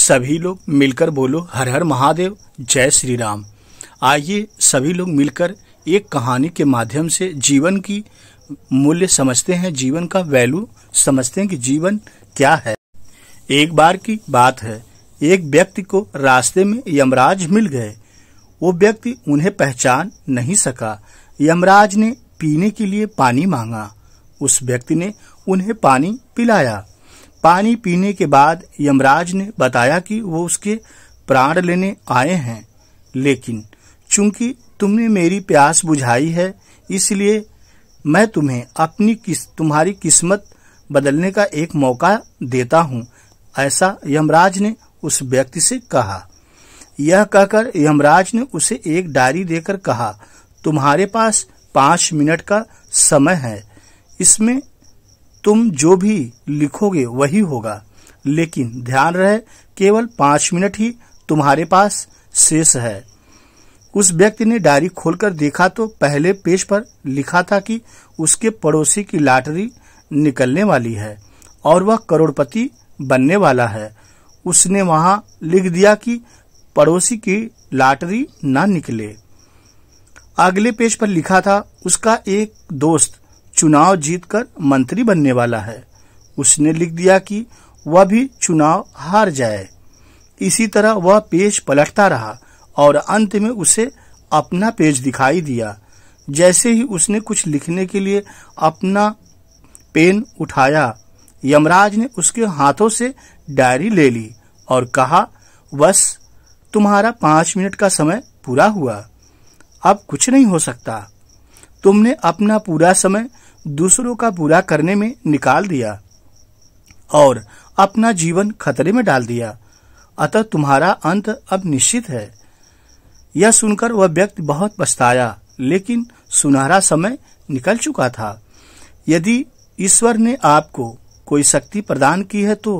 सभी लोग मिलकर बोलो हर हर महादेव जय श्री राम आइए सभी लोग मिलकर एक कहानी के माध्यम से जीवन की मूल्य समझते हैं जीवन का वैल्यू समझते हैं कि जीवन क्या है एक बार की बात है एक व्यक्ति को रास्ते में यमराज मिल गए वो व्यक्ति उन्हें पहचान नहीं सका यमराज ने पीने के लिए पानी मांगा उस व्यक्ति ने उन्हें पानी पिलाया पानी पीने के बाद यमराज ने बताया कि वो उसके प्राण लेने आए हैं लेकिन चूंकि तुमने मेरी प्यास बुझाई है इसलिए मैं तुम्हें अपनी किस तुम्हारी किस्मत बदलने का एक मौका देता हूँ ऐसा यमराज ने उस व्यक्ति से कहा यह कहकर यमराज ने उसे एक डायरी देकर कहा तुम्हारे पास पांच मिनट का समय है इसमें तुम जो भी लिखोगे वही होगा लेकिन ध्यान रहे केवल पांच मिनट ही तुम्हारे पास शेष है उस व्यक्ति ने डायरी खोलकर देखा तो पहले पेज पर लिखा था कि उसके पड़ोसी की लॉटरी निकलने वाली है और वह करोड़पति बनने वाला है उसने वहां लिख दिया कि पड़ोसी की लॉटरी ना निकले अगले पेज पर लिखा था उसका एक दोस्त चुनाव जीतकर मंत्री बनने वाला है उसने लिख दिया कि वह भी चुनाव हार जाए इसी तरह वह पेज पलटता रहा और अंत में उसे अपना पेज दिखाई दिया जैसे ही उसने कुछ लिखने के लिए अपना पेन उठाया यमराज ने उसके हाथों से डायरी ले ली और कहा बस तुम्हारा पांच मिनट का समय पूरा हुआ अब कुछ नहीं हो सकता तुमने अपना पूरा समय दूसरों का बुरा करने में निकाल दिया और अपना जीवन खतरे में डाल दिया अतः तुम्हारा अंत अब निश्चित है यह सुनकर वह व्यक्ति बहुत पछताया लेकिन सुनहरा समय निकल चुका था यदि ईश्वर ने आपको कोई शक्ति प्रदान की है तो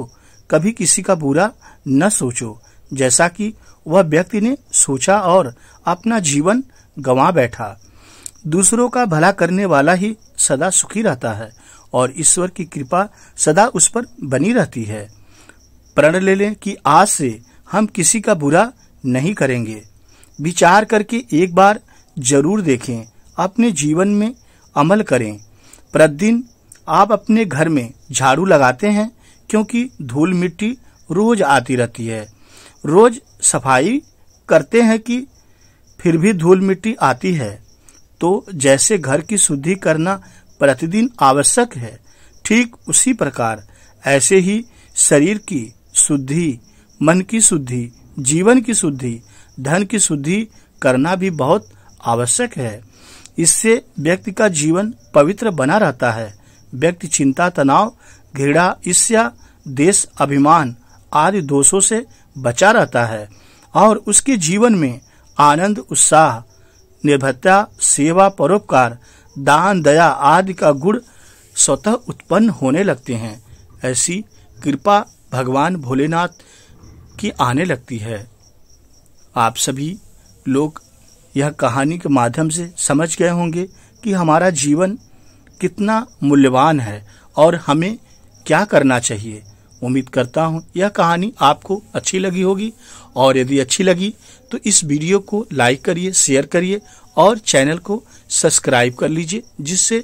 कभी किसी का बुरा न सोचो जैसा कि वह व्यक्ति ने सोचा और अपना जीवन गंवा बैठा दूसरों का भला करने वाला ही सदा सुखी रहता है और ईश्वर की कृपा सदा उस पर बनी रहती है प्रण ले लें कि आज से हम किसी का बुरा नहीं करेंगे विचार करके एक बार जरूर देखें अपने जीवन में अमल करें प्रतिदिन आप अपने घर में झाड़ू लगाते हैं क्योंकि धूल मिट्टी रोज आती रहती है रोज सफाई करते हैं कि फिर भी धूल मिट्टी आती है तो जैसे घर की शुद्धि करना प्रतिदिन आवश्यक है ठीक उसी प्रकार ऐसे ही शरीर की शुद्धि मन की शुद्धि जीवन की शुद्धि धन की शुद्धि करना भी बहुत आवश्यक है इससे व्यक्ति का जीवन पवित्र बना रहता है व्यक्ति चिंता तनाव घृणा ईर्ष्या देश अभिमान आदि दोषों से बचा रहता है और उसके जीवन में आनंद उत्साह निर्भरता सेवा परोपकार दान दया आदि का गुण स्वतः उत्पन्न होने लगते हैं ऐसी कृपा भगवान भोलेनाथ की आने लगती है आप सभी लोग यह कहानी के माध्यम से समझ गए होंगे कि हमारा जीवन कितना मूल्यवान है और हमें क्या करना चाहिए उम्मीद करता हूँ यह कहानी आपको अच्छी लगी होगी और यदि अच्छी लगी तो इस वीडियो को लाइक करिए शेयर करिए और चैनल को सब्सक्राइब कर लीजिए जिससे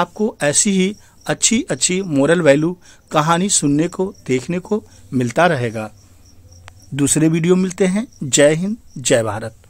आपको ऐसी ही अच्छी अच्छी मोरल वैल्यू कहानी सुनने को देखने को मिलता रहेगा दूसरे वीडियो मिलते हैं जय हिंद जय भारत